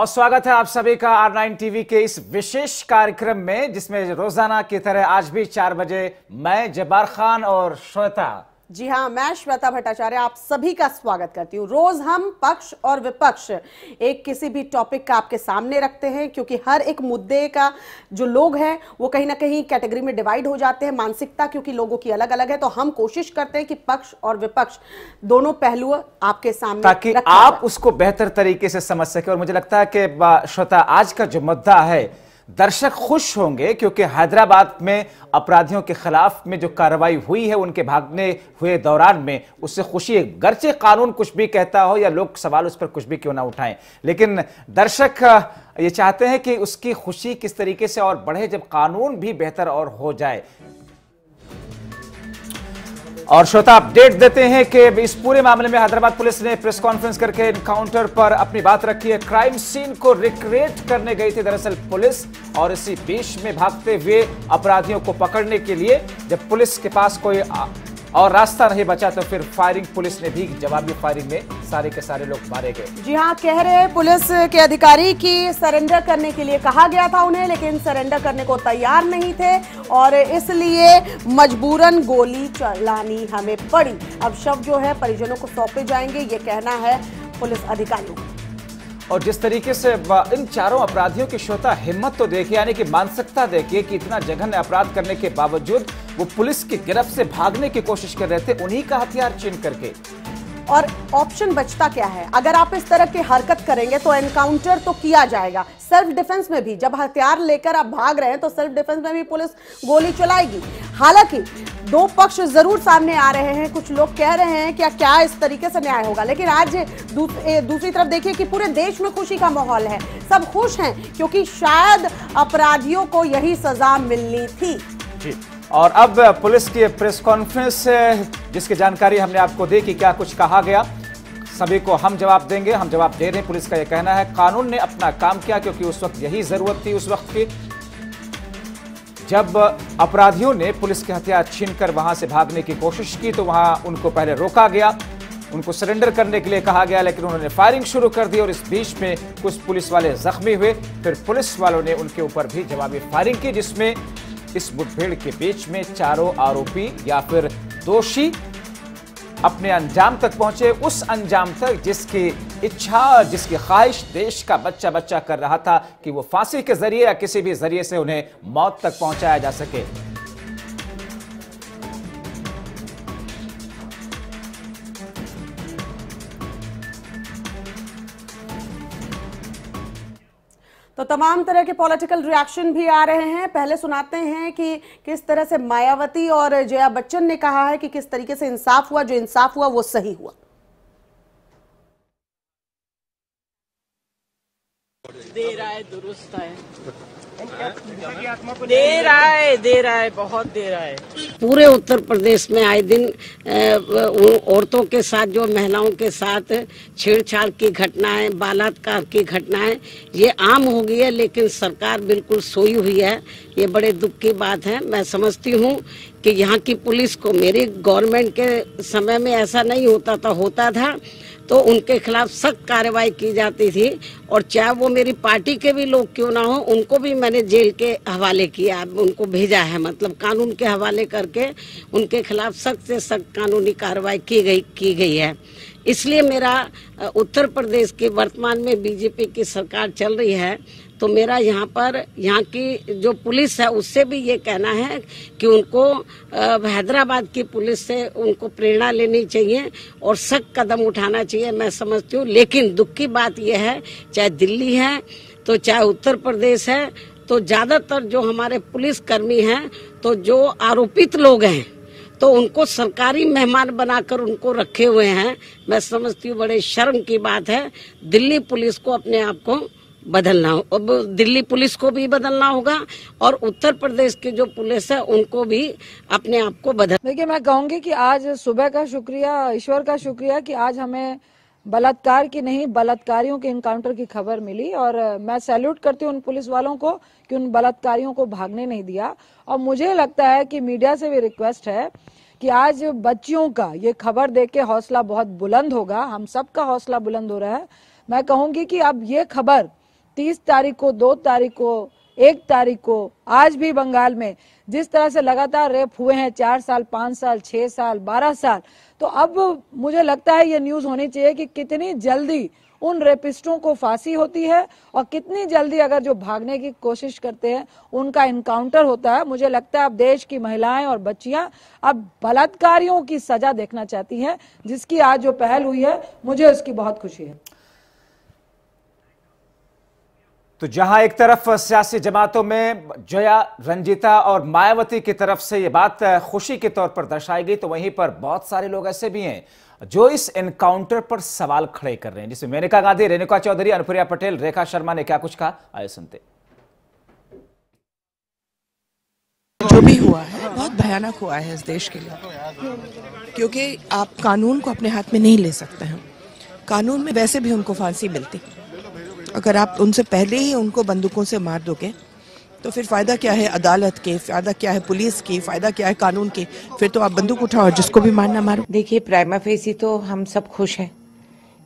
और स्वागत है आप सभी का आर नाइन टीवी के इस विशेष कार्यक्रम में जिसमें रोजाना की तरह आज भी चार बजे मैं जबार खान और श्वेता जी हाँ मैं श्वेता भट्टाचार्य आप सभी का स्वागत करती हूँ रोज हम पक्ष और विपक्ष एक किसी भी टॉपिक का आपके सामने रखते हैं क्योंकि हर एक मुद्दे का जो लोग हैं वो कहीं ना कहीं कैटेगरी में डिवाइड हो जाते हैं मानसिकता क्योंकि लोगों की अलग अलग है तो हम कोशिश करते हैं कि पक्ष और विपक्ष दोनों पहलुओं आपके सामने ताकि आप उसको बेहतर तरीके से समझ सके और मुझे लगता है कि श्वेता आज का जो मुद्दा है दर्शक खुश होंगे क्योंकि हैदराबाद में अपराधियों के खिलाफ में जो कार्रवाई हुई है उनके भागने हुए दौरान में उससे खुशी है गर्चे कानून कुछ भी कहता हो या लोग सवाल उस पर कुछ भी क्यों ना उठाएं लेकिन दर्शक ये चाहते हैं कि उसकी खुशी किस तरीके से और बढ़े जब कानून भी बेहतर और हो जाए और श्रोता अपडेट देते हैं कि इस पूरे मामले में हैदराबाद पुलिस ने प्रेस कॉन्फ्रेंस करके इनकाउंटर पर अपनी बात रखी है क्राइम सीन को रिक्रिएट करने गई थी दरअसल पुलिस और इसी बीच में भागते हुए अपराधियों को पकड़ने के लिए जब पुलिस के पास कोई और रास्ता नहीं बचा तो फिर फायरिंग पुलिस ने भी जवाबी फायरिंग में सारे के सारे लोग मारे गए जी हाँ कह रहे पुलिस के अधिकारी की सरेंडर करने के लिए कहा गया था उन्हें लेकिन सरेंडर करने को तैयार नहीं थे और इसलिए मजबूरन गोली चलानी हमें पड़ी अब शव जो है परिजनों को सौंपे जाएंगे ये कहना है पुलिस अधिकारियों और जिस तरीके से इन चारों अपराधियों की श्रोता हिम्मत तो देखिए यानी कि मानसिकता देखिए कि इतना जघन्य अपराध करने के बावजूद वो पुलिस की गिरफ्त से भागने की कोशिश कर रहे थे उन्हीं का हथियार चीन करके और ऑप्शन बचता क्या है अगर आप इस तरह की हरकत करेंगे तो एनकाउंटर तो किया जाएगा सेल्फ डिफेंस में भी जब हथियार लेकर आप भाग रहे हैं तो सेल्फ डिफेंस में भी पुलिस गोली चलाएगी हालांकि दो पक्ष जरूर सामने आ रहे हैं कुछ लोग कह रहे हैं कि क्या इस तरीके से न्याय होगा लेकिन आज दू, ए, दूसरी तरफ देखिए कि पूरे देश में खुशी का माहौल है सब खुश हैं क्योंकि शायद अपराधियों को यही सजा मिलनी थी जी और अब पुलिस की प्रेस कॉन्फ्रेंस जिसकी जानकारी हमने आपको दी कि क्या कुछ कहा गया सभी को हम जवाब देंगे हम जवाब दे रहे हैं पुलिस का यह कहना है कानून ने अपना काम किया क्योंकि उस वक्त यही जरूरत थी उस वक्त की जब अपराधियों ने पुलिस के हथियार छीनकर वहां से भागने की कोशिश की तो वहां उनको पहले रोका गया उनको सरेंडर करने के लिए कहा गया लेकिन उन्होंने फायरिंग शुरू कर दी और इस बीच में कुछ पुलिस वाले जख्मी हुए फिर पुलिस वालों ने उनके ऊपर भी जवाबी फायरिंग की जिसमें इस मुठभेड़ के बीच में चारों आरोपी या फिर दोषी अपने अंजाम तक पहुंचे उस अंजाम तक जिसकी इच्छा जिसकी ख्वाहिश देश का बच्चा बच्चा कर रहा था कि वो फांसी के जरिए या किसी भी जरिए से उन्हें मौत तक पहुंचाया जा सके तो तमाम तरह के पॉलिटिकल रिएक्शन भी आ रहे हैं पहले सुनाते हैं कि किस तरह से मायावती और जया बच्चन ने कहा है कि किस तरीके से इंसाफ हुआ जो इंसाफ हुआ वो सही हुआ दे रहा है दुरुस्त है दे रहा है दे रहा है बहुत दे रहा है पूरे उत्तर प्रदेश में आए दिन औरतों के साथ जो महिलाओं के साथ छेड़छाड़ की घटनाएं बलात्कार की घटनाएं ये आम हो गई है लेकिन सरकार बिल्कुल सोई हुई है ये बड़े दुख की बात है मैं समझती हूँ कि यहाँ की पुलिस को मेरे गवर्नमेंट के समय में ऐसा नहीं होता था होता था तो उनके खिलाफ सख्त कार्रवाई की जाती थी और चाहे वो मेरी पार्टी के भी लोग क्यों ना हो उनको भी मैंने जेल के हवाले किया उनको भेजा है मतलब कानून के हवाले करके उनके खिलाफ सख्त से सख्त कानूनी कार्रवाई की गई की गई है इसलिए मेरा उत्तर प्रदेश के वर्तमान में बीजेपी की सरकार चल रही है तो मेरा यहाँ पर यहाँ की जो पुलिस है उससे भी ये कहना है कि उनको हैदराबाद की पुलिस से उनको प्रेरणा लेनी चाहिए और सख्त कदम उठाना चाहिए मैं समझती हूँ लेकिन दुख की बात यह है चाहे दिल्ली है तो चाहे उत्तर प्रदेश है तो ज्यादातर जो हमारे पुलिस कर्मी हैं तो जो आरोपित लोग हैं तो उनको सरकारी मेहमान बनाकर उनको रखे हुए हैं मैं समझती हूँ बड़े शर्म की बात है दिल्ली पुलिस को अपने आप को बदलना हो अब दिल्ली पुलिस को भी बदलना होगा और उत्तर प्रदेश की जो पुलिस है उनको भी अपने आप को बदल देखिए मैं कहूंगी कि आज सुबह का शुक्रिया ईश्वर का शुक्रिया कि आज हमें बलात्कार की नहीं बलात्कारियों के इनकाउंटर की खबर मिली और मैं सैल्यूट करती हूँ उन पुलिस वालों को कि उन बलात्कारियों को भागने नहीं दिया और मुझे लगता है कि मीडिया से भी रिक्वेस्ट है कि आज बच्चियों का ये खबर देख के हौसला बहुत बुलंद होगा हम सबका हौसला बुलंद हो रहा है मैं कहूंगी कि अब ये खबर तीस तारीख को दो तारीख को एक तारीख को आज भी बंगाल में जिस तरह से लगातार रेप हुए हैं चार साल पांच साल छह साल बारह साल तो अब मुझे लगता है ये न्यूज होनी चाहिए कि कितनी जल्दी उन रेपिस्टों को फांसी होती है और कितनी जल्दी अगर जो भागने की कोशिश करते हैं उनका इनकाउंटर होता है मुझे लगता है अब देश की महिलाएं और बच्चियां अब बलात्कारियों की सजा देखना चाहती हैं जिसकी आज जो पहल हुई है मुझे उसकी बहुत खुशी है तो जहां एक तरफ सियासी जमातों में जया रंजीता और मायावती की तरफ से ये बात खुशी के तौर पर दर्शाई गई तो वहीं पर बहुत सारे लोग ऐसे भी हैं जो इस एनकाउंटर पर सवाल खड़े कर रहे हैं जिसमें मेनका गांधी रेणुका चौधरी अनुप्रिया पटेल रेखा शर्मा ने क्या कुछ कहा आए सुनते जो भी हुआ है बहुत भयानक हुआ है इस देश के लिए क्योंकि आप कानून को अपने हाथ में नहीं ले सकते हैं कानून में वैसे भी उनको फांसी मिलती है अगर आप उनसे पहले ही उनको बंदूकों से मार दोगे तो फिर फ़ायदा क्या है अदालत के फ़ायदा क्या है पुलिस के फ़ायदा क्या है कानून के फिर तो आप बंदूक उठाओ जिसको भी मारना मारो देखिए प्राइमा फेसी तो हम सब खुश हैं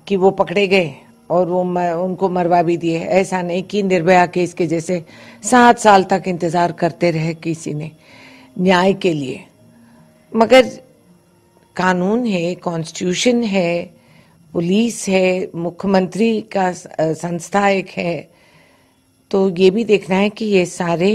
कि वो पकड़े गए और वो मर, उनको मरवा भी दिए ऐसा नहीं कि निर्भया केस के जैसे सात साल तक इंतज़ार करते रहे किसी ने न्याय के लिए मगर कानून है कॉन्स्टिट्यूशन है पुलिस है मुख्यमंत्री का संस्था एक है तो ये भी देखना है कि ये सारे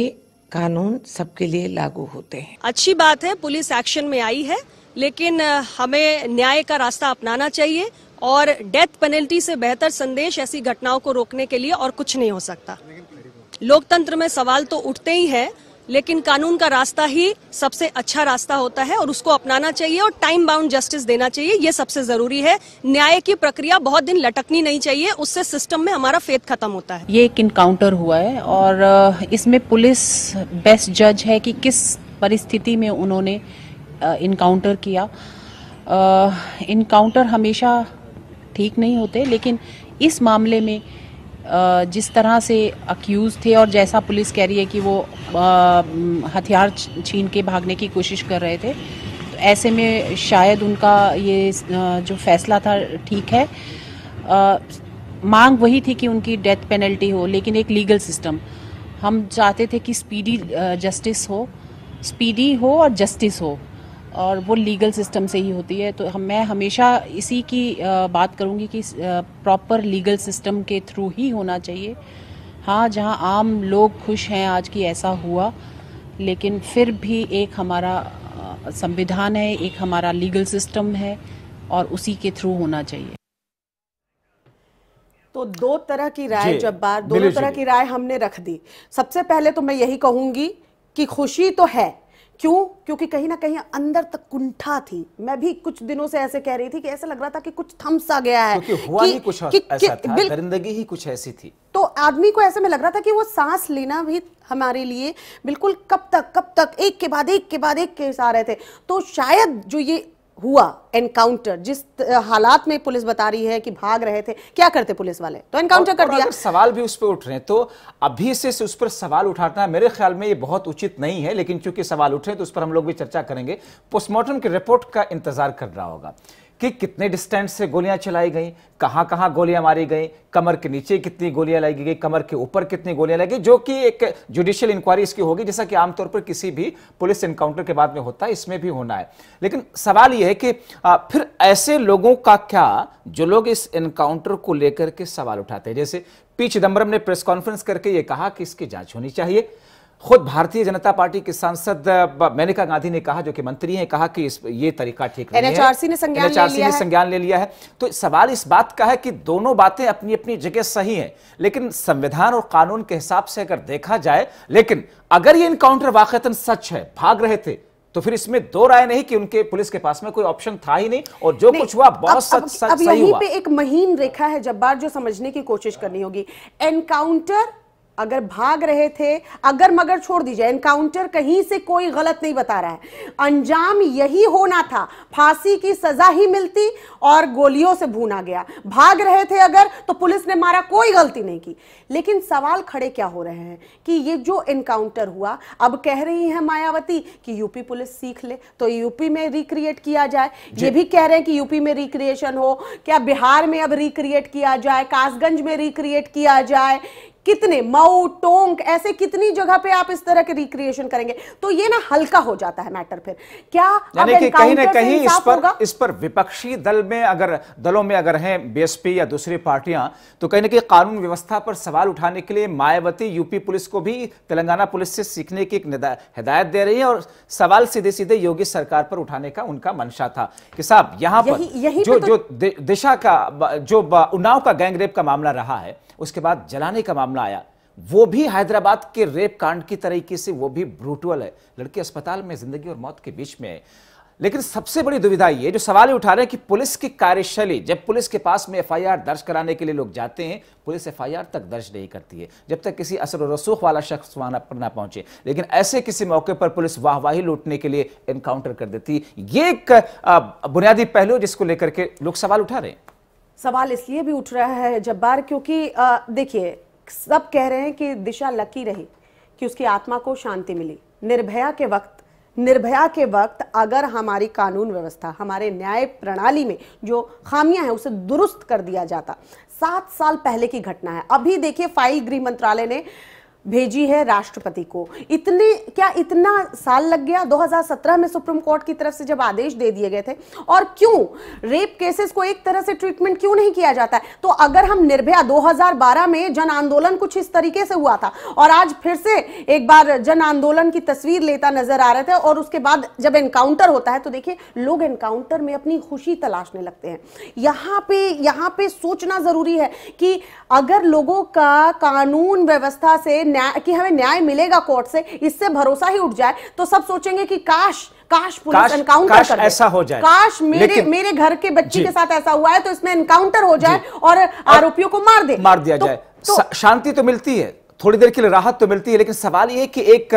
कानून सबके लिए लागू होते हैं अच्छी बात है पुलिस एक्शन में आई है लेकिन हमें न्याय का रास्ता अपनाना चाहिए और डेथ पेनल्टी से बेहतर संदेश ऐसी घटनाओं को रोकने के लिए और कुछ नहीं हो सकता लोकतंत्र में सवाल तो उठते ही हैं लेकिन कानून का रास्ता ही सबसे अच्छा रास्ता होता है और उसको अपनाना चाहिए और टाइम बाउंड जस्टिस देना चाहिए ये सबसे जरूरी है न्याय की प्रक्रिया बहुत दिन लटकनी नहीं चाहिए उससे सिस्टम में हमारा फेथ खत्म होता है ये एक इनकाउंटर हुआ है और इसमें पुलिस बेस्ट जज है कि किस परिस्थिति में उन्होंने इनकाउंटर किया इनकाउंटर हमेशा ठीक नहीं होते लेकिन इस मामले में जिस तरह से अक्यूज थे और जैसा पुलिस कह रही है कि वो हथियार छीन के भागने की कोशिश कर रहे थे तो ऐसे में शायद उनका ये जो फैसला था ठीक है मांग वही थी कि उनकी डेथ पेनल्टी हो लेकिन एक लीगल सिस्टम हम चाहते थे कि स्पीडी जस्टिस हो स्पीडी हो और जस्टिस हो और वो लीगल सिस्टम से ही होती है तो हम मैं हमेशा इसी की बात करूंगी कि प्रॉपर लीगल सिस्टम के थ्रू ही होना चाहिए हाँ जहाँ आम लोग खुश हैं आज की ऐसा हुआ लेकिन फिर भी एक हमारा संविधान है एक हमारा लीगल सिस्टम है और उसी के थ्रू होना चाहिए तो दो तरह की राय जब बात दोनों तरह की राय हमने रख दी सबसे पहले तो मैं यही कहूंगी कि खुशी तो है क्यों क्योंकि कहीं ना कहीं अंदर तक कुंठा थी मैं भी कुछ दिनों से ऐसे कह रही थी कि ऐसा लग रहा था कि कुछ थम सा गया है क्योंकि हुआ कि, ही कुछ कि, ऐसा कि, था जिंदगी ही कुछ ऐसी थी तो आदमी को ऐसे में लग रहा था कि वो सांस लेना भी हमारे लिए बिल्कुल कब तक कब तक एक के बाद एक के बाद एक के आ रहे थे तो शायद जो ये हुआ एनकाउंटर जिस हालात में पुलिस बता रही है कि भाग रहे थे क्या करते पुलिस वाले तो एनकाउंटर कर दिया सवाल भी उस पर उठ रहे हैं तो अभी से उस पर सवाल उठाना मेरे ख्याल में ये बहुत उचित नहीं है लेकिन चूंकि सवाल उठ रहे हैं तो उस पर हम लोग भी चर्चा करेंगे पोस्टमार्टम की रिपोर्ट का इंतजार कर रहा होगा कि कितने डिस्टेंस से गोलियां चलाई गई कहां कहां गोलियां मारी गई कमर के नीचे कितनी गोलियां लगी गई कमर के ऊपर कितनी गोलियां लगी जो कि एक जुडिशियल इंक्वायरी इसकी होगी जैसा कि आमतौर पर किसी भी पुलिस एनकाउंटर के बाद में होता है इसमें भी होना है लेकिन सवाल यह है कि फिर ऐसे लोगों का क्या जो लोग इस एनकाउंटर को लेकर के सवाल उठाते हैं जैसे पी चिदम्बरम ने प्रेस कॉन्फ्रेंस करके ये कहा कि इसकी जांच होनी चाहिए खुद भारतीय जनता पार्टी के सांसद मेनका गांधी ने कहा जो कि मंत्री हैं कहा कि इस ये तरीका ठीक नहीं है ने संज्ञान एनएचआरसी ने संज्ञान ले लिया है तो सवाल इस बात का है कि दोनों बातें अपनी अपनी जगह सही हैं लेकिन संविधान और कानून के हिसाब से अगर देखा जाए लेकिन अगर ये इनकाउंटर वाकता सच है भाग रहे थे तो फिर इसमें दो राय नहीं कि उनके पुलिस के पास में कोई ऑप्शन था ही नहीं और जो कुछ हुआ बहुत सच सच सही हुआ अब यहीं पे एक महीन रेखा है जब्बार जो समझने की कोशिश करनी होगी एनकाउंटर अगर भाग रहे थे अगर मगर छोड़ दीजिए एनकाउंटर कहीं से कोई गलत नहीं बता रहा है अंजाम यही होना था फांसी की सजा ही मिलती और गोलियों से भूना गया भाग रहे थे अगर तो पुलिस ने मारा कोई गलती नहीं की लेकिन सवाल खड़े क्या हो रहे हैं कि ये जो एनकाउंटर हुआ अब कह रही है मायावती कि यूपी पुलिस सीख ले तो यूपी में रिक्रिएट किया जाए ये भी कह रहे हैं कि यूपी में रिक्रिएशन हो क्या बिहार में अब रिक्रिएट किया जाए कासगंज में रिक्रिएट किया जाए कितने मऊ टोंक ऐसे कितनी जगह पे आप इस तरह के रिक्रिएशन करेंगे तो ये ना हल्का हो जाता है मैटर फिर क्या कि कहीं ना कहीं इस पर इस पर विपक्षी दल में अगर दलों में अगर हैं बीएसपी या दूसरी पार्टियां तो कहीं ना कहीं कानून व्यवस्था पर सवाल उठाने के लिए मायावती यूपी पुलिस को भी तेलंगाना पुलिस से सीखने की एक हिदायत दे रही है और सवाल सीधे सीधे योगी सरकार पर उठाने का उनका मंशा था कि साहब यहाँ पर जो तो जो दिशा का जो उन्नाव का गैंगरेप का मामला रहा है उसके बाद जलाने का मामला आया वो भी हैदराबाद के रेप कांड की तरीके से वो भी ब्रूटुअल है लड़की अस्पताल में जिंदगी और मौत के बीच में है लेकिन सबसे बड़ी दुविधा ये जो सवाल उठा रहे हैं कि पुलिस की कार्यशैली जब पुलिस के पास में एफआईआर दर्ज कराने के लिए लोग जाते हैं पुलिस एफआईआर तक दर्ज नहीं करती है जब तक किसी असर रसूख वाला शख्स वहां पर ना पहुंचे लेकिन ऐसे किसी मौके पर पुलिस वाहवाही लूटने के लिए इनकाउंटर कर देती ये एक बुनियादी पहलू जिसको लेकर के लोग सवाल उठा रहे हैं सवाल इसलिए भी उठ रहा है जब्बार क्योंकि देखिए सब कह रहे हैं कि दिशा लकी रही कि उसकी आत्मा को शांति मिली निर्भया के वक्त निर्भया के वक्त अगर हमारी कानून व्यवस्था हमारे न्याय प्रणाली में जो खामियां हैं उसे दुरुस्त कर दिया जाता सात साल पहले की घटना है अभी देखिए फाइल गृह मंत्रालय ने भेजी है राष्ट्रपति को इतने क्या इतना साल लग गया 2017 में सुप्रीम कोर्ट की तरफ से जब आदेश दे दिए गए थे और क्यों रेप केसेस को एक तरह से ट्रीटमेंट क्यों नहीं किया जाता है तो अगर हम निर्भया 2012 में जन आंदोलन कुछ इस तरीके से हुआ था और आज फिर से एक बार जन आंदोलन की तस्वीर लेता नजर आ रहे थे और उसके बाद जब एनकाउंटर होता है तो देखिए लोग एनकाउंटर में अपनी खुशी तलाशने लगते हैं यहाँ पे यहाँ पे सोचना जरूरी है कि अगर लोगों का कानून व्यवस्था से न्याय कि हमें न्याय मिलेगा कोर्ट से इससे भरोसा ही उठ जाए तो सब सोचेंगे कि काश काश पुलिस एनकाउंटर कर ऐसा हो जाए काश मेरे मेरे घर के बच्ची के साथ ऐसा हुआ है तो इसमें एनकाउंटर हो जाए और आरोपियों को मार दे मार दिया तो- जाए तो- शांति तो मिलती है थोड़ी देर के लिए राहत तो मिलती है लेकिन सवाल यह कि एक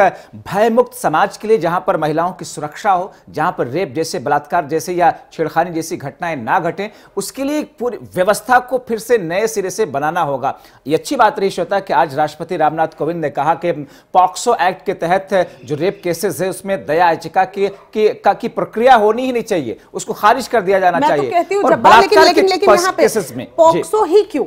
भयमुक्त समाज के लिए जहां पर महिलाओं की सुरक्षा हो जहां पर रेप जैसे बलात्कार जैसे या छेड़खानी जैसी घटनाएं ना घटें उसके लिए पूरी व्यवस्था को फिर से नए सिरे से बनाना होगा ये अच्छी बात रही श्वेता कि आज राष्ट्रपति रामनाथ कोविंद ने कहा कि पॉक्सो एक्ट के तहत जो रेप केसेस है उसमें दया याचिका की, की प्रक्रिया होनी ही नहीं चाहिए उसको खारिज कर दिया जाना तो चाहिए पॉक्सो ही क्यों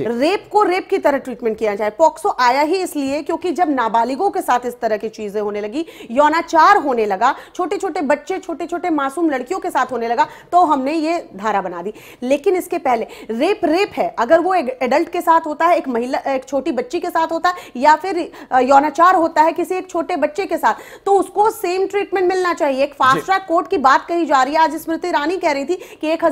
रेप को रेप की तरह ट्रीटमेंट किया जाए पॉक्सो आया ही इसलिए क्योंकि जब नाबालिगों के साथ इस तरह की चीजें होने लगी यौनाचार होने लगा छोटे छोटे बच्चे छोटे छोटे मासूम लड़कियों के साथ होने लगा तो हमने ये धारा बना दी लेकिन इसके पहले रेप रेप है अगर वो एडल्ट के साथ होता है एक महिला एक छोटी बच्ची के साथ होता है या फिर यौनाचार होता है किसी एक छोटे बच्चे के साथ तो उसको सेम ट्रीटमेंट मिलना चाहिए एक फास्ट ट्रैक कोर्ट की बात कही जा रही है आज स्मृति ईरानी कह रही थी कि एक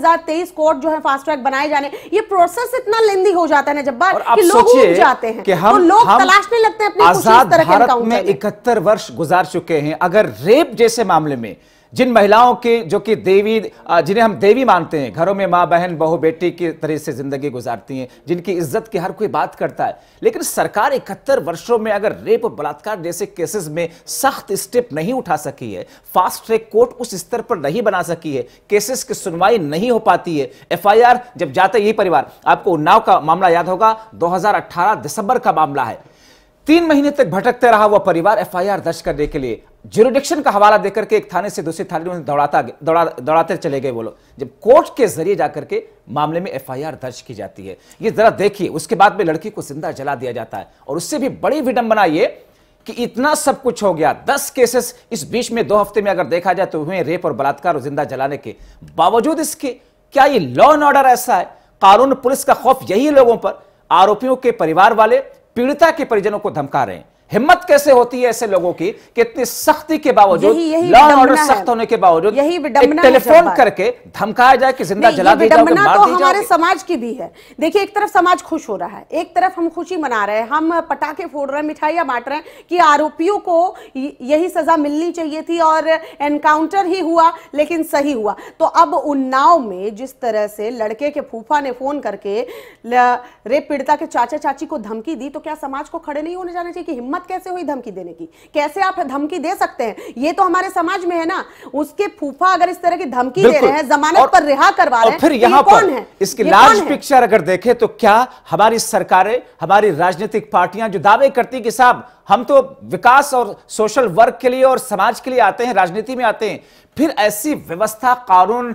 कोर्ट जो है फास्ट ट्रैक बनाए जाने ये प्रोसेस इतना लेंदी हो जाता है ना जब्बार कि लोग उब जाते हैं कि तो हम, तो लोग हम तलाशने लगते हैं अपने आजाद भारत में इकहत्तर वर्ष गुजार चुके हैं अगर रेप जैसे मामले में जिन महिलाओं के जो कि देवी जिन्हें हम देवी मानते हैं घरों में माँ बहन बहू बेटी की तरह से जिंदगी गुजारती हैं जिनकी इज्जत की हर कोई बात करता है लेकिन सरकार इकहत्तर वर्षों में अगर रेप बलात्कार जैसे केसेस में सख्त स्टेप नहीं उठा सकी है फास्ट ट्रैक कोर्ट उस स्तर पर नहीं बना सकी है केसेस की सुनवाई नहीं हो पाती है एफ जब जाते यही परिवार आपको उन्नाव का मामला याद होगा दो दिसंबर का मामला है तीन महीने तक भटकते रहा वह परिवार एफआईआर दर्ज करने के लिए जुरिडिक्शन का हवाला देकर के एक थाने से दूसरे थाने में दौड़ाता दौड़ा दौड़ाते चले गए बोलो लोग जब कोर्ट के जरिए जाकर के मामले में एफआईआर दर्ज की जाती है ये जरा देखिए उसके बाद में लड़की को जिंदा जला दिया जाता है और उससे भी बड़ी विडंबना ये कि इतना सब कुछ हो गया दस केसेस इस बीच में दो हफ्ते में अगर देखा जाए तो हुए रेप और बलात्कार और जिंदा जलाने के बावजूद इसके क्या ये लॉ एंड ऑर्डर ऐसा है कानून पुलिस का खौफ यही लोगों पर आरोपियों के परिवार वाले पीड़िता के परिजनों को धमका रहे हैं हिम्मत कैसे होती है ऐसे लोगों की कि इतनी सख्ती के बावजूद लॉ ऑर्डर सख्त होने के बावजूद यही टेलीफोन करके धमकाया जाए कि जिंदा जला दी जाए तो हमारे समाज की भी है देखिए एक तरफ समाज खुश हो रहा है एक तरफ हम खुशी मना रहे हैं हम पटाखे फोड़ रहे हैं मिठाइयां बांट रहे हैं कि आरोपियों को यही सजा मिलनी चाहिए थी और एनकाउंटर ही हुआ लेकिन सही हुआ तो अब उन्नाव में जिस तरह से लड़के के फूफा ने फोन करके रेप पीड़िता के चाचा चाची को धमकी दी तो क्या समाज को खड़े नहीं होने जाना चाहिए कि हिम्मत हिम्मत कैसे हुई धमकी देने की कैसे आप धमकी दे सकते हैं ये तो हमारे समाज में है ना उसके फूफा अगर इस तरह की धमकी दे रहे हैं जमानत पर रिहा करवा रहे हैं फिर तो यहाँ पर है? इसकी लार्ज पिक्चर अगर देखे तो क्या हमारी सरकारें हमारी राजनीतिक पार्टियां जो दावे करती कि साहब हम तो विकास और सोशल वर्क के लिए और समाज के लिए आते हैं राजनीति में आते हैं फिर ऐसी व्यवस्था कानून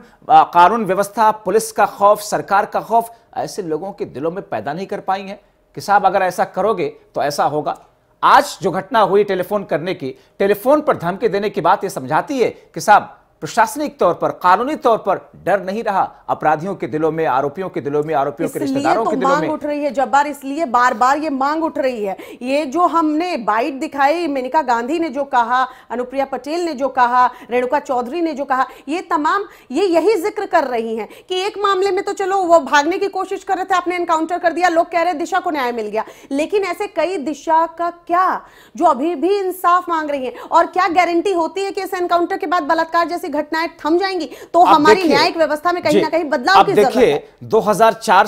कानून व्यवस्था पुलिस का खौफ सरकार का खौफ ऐसे लोगों के दिलों में पैदा नहीं कर पाई है कि साहब अगर ऐसा करोगे तो ऐसा होगा आज जो घटना हुई टेलीफोन करने की टेलीफोन पर धमकी देने की बात यह समझाती है कि साहब प्रशासनिक तौर पर कानूनी तौर पर डर नहीं रहा अपराधियों के दिलों में आरोपियों के दिलों में आरोपियों के रिश्तेदारों तो के दिलों में उठ रही है जब्बार इसलिए बार बार ये मांग उठ रही है ये जो हमने बाइट दिखाई मेनका गांधी ने जो कहा अनुप्रिया पटेल ने जो कहा रेणुका चौधरी ने जो कहा ये तमाम ये यही जिक्र कर रही है कि एक मामले में तो चलो वो भागने की कोशिश कर रहे थे आपने एनकाउंटर कर दिया लोग कह रहे दिशा को न्याय मिल गया लेकिन ऐसे कई दिशा का क्या जो अभी भी इंसाफ मांग रही है और क्या गारंटी होती है कि इस एनकाउंटर के बाद बलात्कार जैसे ऐसी घटनाएं थम जाएंगी तो हमारी न्यायिक व्यवस्था में कहीं ना कहीं बदलाव की देखिए दो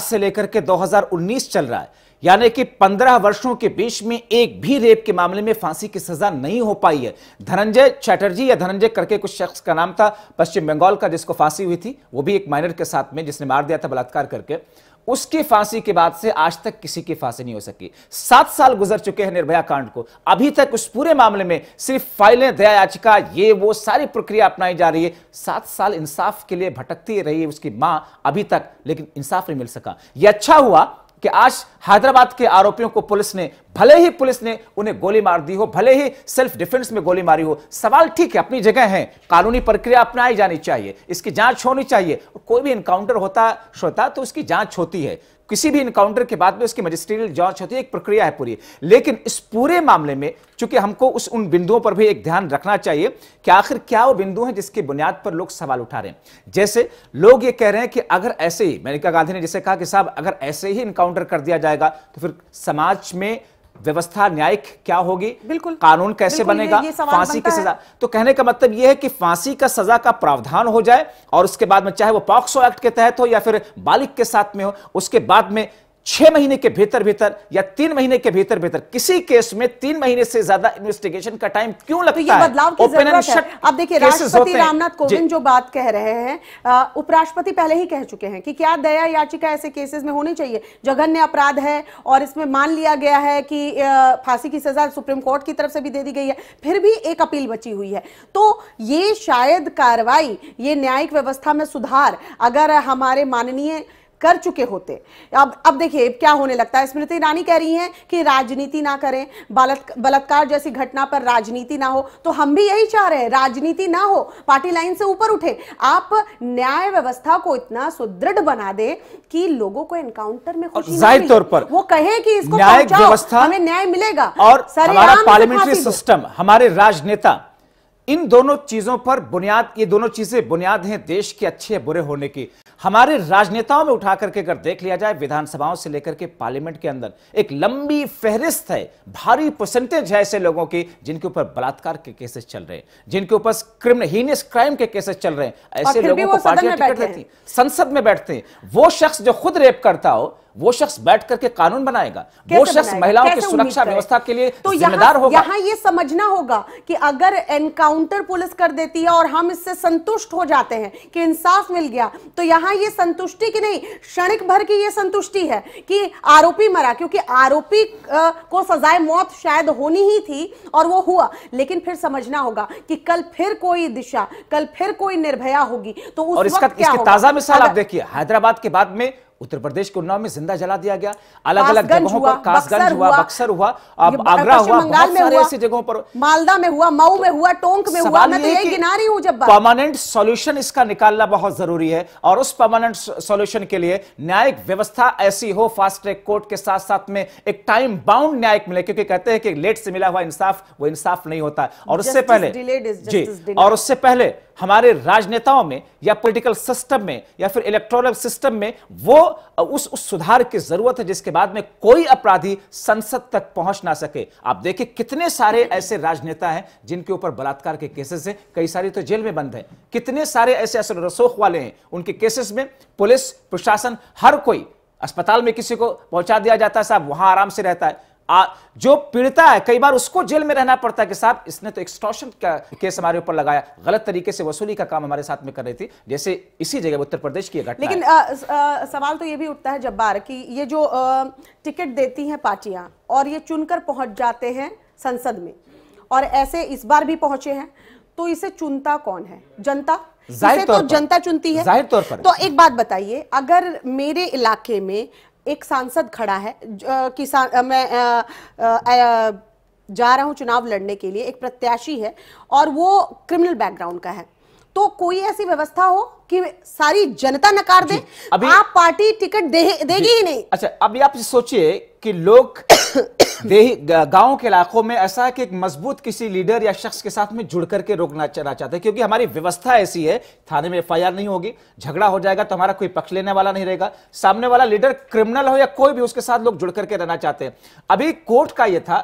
से लेकर के दो चल रहा है यानी कि 15 वर्षों के बीच में एक भी रेप के मामले में फांसी की सजा नहीं हो पाई है धनंजय चैटर्जी या धनंजय करके कुछ शख्स का नाम था पश्चिम बंगाल का जिसको फांसी हुई थी वो भी एक माइनर के साथ में जिसने मार दिया था बलात्कार करके उसकी फांसी के बाद से आज तक किसी की फांसी नहीं हो सकी सात साल गुजर चुके हैं निर्भया कांड को अभी तक उस पूरे मामले में सिर्फ फाइलें दया याचिका ये वो सारी प्रक्रिया अपनाई जा रही है सात साल इंसाफ के लिए भटकती रही है उसकी मां अभी तक लेकिन इंसाफ नहीं मिल सका यह अच्छा हुआ कि आज हैदराबाद के आरोपियों को पुलिस ने भले ही पुलिस ने उन्हें गोली मार दी हो भले ही सेल्फ डिफेंस में गोली मारी हो सवाल ठीक है अपनी जगह है कानूनी प्रक्रिया अपनाई जानी चाहिए इसकी जांच होनी चाहिए कोई भी इनकाउंटर होता श्रोता तो उसकी जांच होती है किसी भी इनकाउंटर के बाद में उसकी मजिस्ट्रियल जांच होती है एक प्रक्रिया है पूरी लेकिन इस पूरे मामले में चूंकि हमको उस उन बिंदुओं पर भी एक ध्यान रखना चाहिए कि आखिर क्या वो बिंदु हैं जिसकी बुनियाद पर लोग सवाल उठा रहे हैं जैसे लोग ये कह रहे हैं कि अगर ऐसे ही मेनका गांधी ने जैसे कहा कि साहब अगर ऐसे ही इनकाउंटर कर दिया जाएगा तो फिर समाज में व्यवस्था न्यायिक क्या होगी बिल्कुल कानून कैसे बिल्कुल बनेगा फांसी की सजा तो कहने का मतलब यह है कि फांसी का सजा का प्रावधान हो जाए और उसके बाद में चाहे वो पॉक्सो एक्ट के तहत हो या फिर बालिक के साथ में हो उसके बाद में छह महीने के भीतर भीतर या तीन महीने के भीतर भीतर किसी केस में तीन महीने से ज्यादा इन्वेस्टिगेशन का टाइम क्यों लगता तो ये बदलाव की जरूरत है अब देखिए राष्ट्रपति रामनाथ कोविंद जो बात कह रहे हैं उपराष्ट्रपति पहले ही कह चुके हैं कि क्या दया याचिका ऐसे केसेस में होनी चाहिए जघन्य अपराध है और इसमें मान लिया गया है कि फांसी की सजा सुप्रीम कोर्ट की तरफ से भी दे दी गई है फिर भी एक अपील बची हुई है तो ये शायद कार्रवाई ये न्यायिक व्यवस्था में सुधार अगर हमारे माननीय कर चुके होते अब अब देखिए क्या होने लगता है स्मृति ईरानी कह रही हैं कि राजनीति ना करें बलात्कार जैसी घटना पर राजनीति ना हो तो हम भी यही चाह रहे हैं राजनीति ना हो पार्टी लाइन से ऊपर उठे आप न्याय व्यवस्था को इतना सुदृढ़ बना दे कि लोगों को एनकाउंटर में खुशी तौर पर वो कहे कि इसको न्याय व्यवस्था हमें न्याय मिलेगा और सर पार्लियामेंट्री सिस्टम हमारे राजनेता इन दोनों चीजों पर बुनियाद ये दोनों चीजें बुनियाद हैं देश के अच्छे या बुरे होने की हमारे राजनेताओं में उठा करके अगर देख लिया जाए विधानसभाओं से लेकर के पार्लियामेंट के अंदर एक लंबी फहरिस्त है भारी परसेंटेज है ऐसे लोगों की जिनके ऊपर बलात्कार के केसेस चल रहे हैं जिनके ऊपर क्रिमिनल हीनियस क्राइम के केसेस चल रहे हैं ऐसे लोगों को पार्टियां संसद में बैठते हैं वो शख्स जो खुद रेप करता हो वो शख्स बैठ करके कानून बनाएगा वो शख्स महिलाओं की सुरक्षा व्यवस्था के लिए तो जिम्मेदार होगा यहां ये समझना होगा कि अगर एनकाउंटर पुलिस कर देती है और हम इससे संतुष्ट हो जाते हैं कि इंसाफ मिल गया तो यहां ये संतुष्टि की नहीं क्षणिक भर की ये संतुष्टि है कि आरोपी मरा क्योंकि आरोपी को सजाए मौत शायद होनी ही थी और वो हुआ लेकिन फिर समझना होगा कि कल फिर कोई दिशा कल फिर कोई निर्भया होगी तो उस ताजा मिसाल आप देखिए हैदराबाद के बाद में उत्तर प्रदेश के उन्नाव में जिंदा जला दिया गया अलग अलग जगहों पर कासगंज हुआ बक्सर हुआ अब आगरा हुआ में हुआ ऐसी जगहों पर मालदा में हुआ मऊ में हुआ टोंक में हुआ तो किनारी हूँ जब परमानेंट सोल्यूशन इसका निकालना बहुत जरूरी है और उस परमानेंट सोल्यूशन के लिए न्यायिक व्यवस्था ऐसी हो फास्ट ट्रैक कोर्ट के साथ साथ में एक टाइम बाउंड न्यायिक मिले क्योंकि कहते हैं कि लेट से मिला हुआ इंसाफ वो इंसाफ नहीं होता और उससे पहले जी और उससे पहले हमारे राजनेताओं में या पॉलिटिकल सिस्टम में या फिर इलेक्ट्रॉनिक सिस्टम में वो उस उस सुधार की जरूरत है जिसके बाद में कोई अपराधी संसद तक पहुंच ना सके आप देखिए कितने सारे ऐसे राजनेता हैं जिनके ऊपर बलात्कार के केसेस हैं कई सारे तो जेल में बंद हैं कितने सारे ऐसे असल रसोख वाले हैं उनके केसेस में पुलिस प्रशासन हर कोई अस्पताल में किसी को पहुंचा दिया जाता है साहब वहां आराम से रहता है आ, जो पीड़िता है कई बार उसको जेल में रहना पड़ता है कि साहब इसने तो एक्सट्रॉशन का केस हमारे ऊपर लगाया गलत तरीके से वसूली का काम हमारे साथ में कर रही थी जैसे इसी जगह उत्तर प्रदेश की घटना लेकिन आ, आ, सवाल तो ये भी उठता है जब्बार कि ये जो आ, टिकट देती हैं पार्टियां और ये चुनकर पहुंच जाते हैं संसद में और ऐसे इस बार भी पहुंचे हैं तो इसे चुनता कौन है जनता जाहिर तो जनता चुनती है जाहिर तौर पर तो एक बात बताइए अगर मेरे इलाके में एक सांसद खड़ा है किसान मैं आ, आ, आ, जा रहा हूं चुनाव लड़ने के लिए एक प्रत्याशी है और वो क्रिमिनल बैकग्राउंड का है तो कोई ऐसी व्यवस्था हो कि सारी जनता नकार दे अभी आप पार्टी टिकट दे, देगी ही नहीं अच्छा अभी आप सोचिए कि लोग गांव के इलाकों में ऐसा है कि एक मजबूत किसी लीडर या शख्स के साथ में जुड़ करके रोकना चला चाहते हैं क्योंकि हमारी व्यवस्था ऐसी है थाने में एफ नहीं होगी झगड़ा हो जाएगा तो हमारा कोई पक्ष लेने वाला नहीं रहेगा सामने वाला लीडर क्रिमिनल हो या कोई भी उसके साथ लोग जुड़ करके रहना चाहते हैं अभी कोर्ट का यह था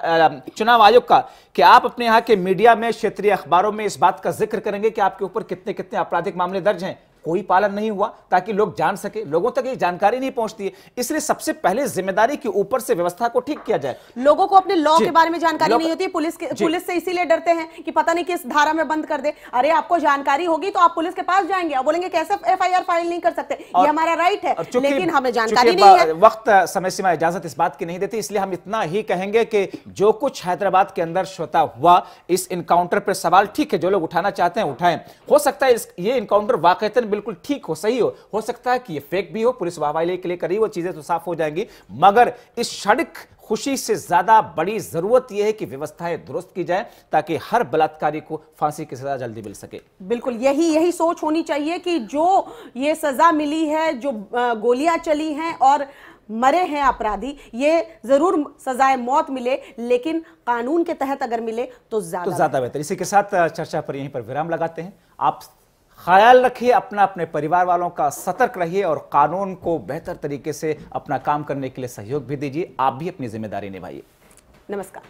चुनाव आयोग का कि आप अपने यहाँ के मीडिया में क्षेत्रीय अखबारों में इस बात का जिक्र करेंगे कि आपके ऊपर कितने कितने आपराधिक मामले दर्ज हैं कोई पालन नहीं हुआ ताकि लोग जान सके लोगों तक ये जानकारी नहीं पहुंचती है इसलिए सबसे पहले जिम्मेदारी के ऊपर से व्यवस्था को ठीक किया जाए लोगों को अपने लॉ के बारे में जानकारी नहीं होती पुलिस के, पुलिस से इसीलिए डरते हैं कि पता नहीं किस धारा में बंद कर दे अरे आपको जानकारी होगी तो आप पुलिस के पास जाएंगे और बोलेंगे कैसे एफ फाइल नहीं कर सकते ये हमारा राइट है लेकिन हमें जानकारी नहीं है वक्त समय सीमा इजाजत इस बात की नहीं देती इसलिए हम इतना ही कहेंगे कि जो कुछ हैदराबाद के अंदर श्रोता हुआ इस इनकाउंटर पर सवाल ठीक है जो लोग उठाना चाहते हैं उठाएं हो सकता है ये इनकाउंटर वाकई बिल्कुल ठीक हो सही हो हो सकता है कि ये फेक भी हो पुलिस वाहवाही के लिए करी वो चीजें तो साफ हो जाएंगी मगर इस सड़क खुशी से ज्यादा बड़ी जरूरत यह है कि व्यवस्थाएं दुरुस्त की जाए ताकि हर बलात्कारी को फांसी की सजा जल्दी मिल सके बिल्कुल यही यही सोच होनी चाहिए कि जो ये सजा मिली है जो गोलियां चली हैं और मरे हैं अपराधी ये जरूर सजाए मौत मिले लेकिन कानून के तहत अगर मिले तो ज्यादा तो ज्यादा बेहतर इसी के साथ चर्चा पर यहीं पर विराम लगाते हैं आप ख्याल रखिए अपना अपने परिवार वालों का सतर्क रहिए और कानून को बेहतर तरीके से अपना काम करने के लिए सहयोग भी दीजिए आप भी अपनी जिम्मेदारी निभाइए नमस्कार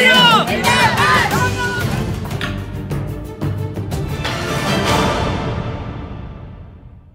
नमस्कार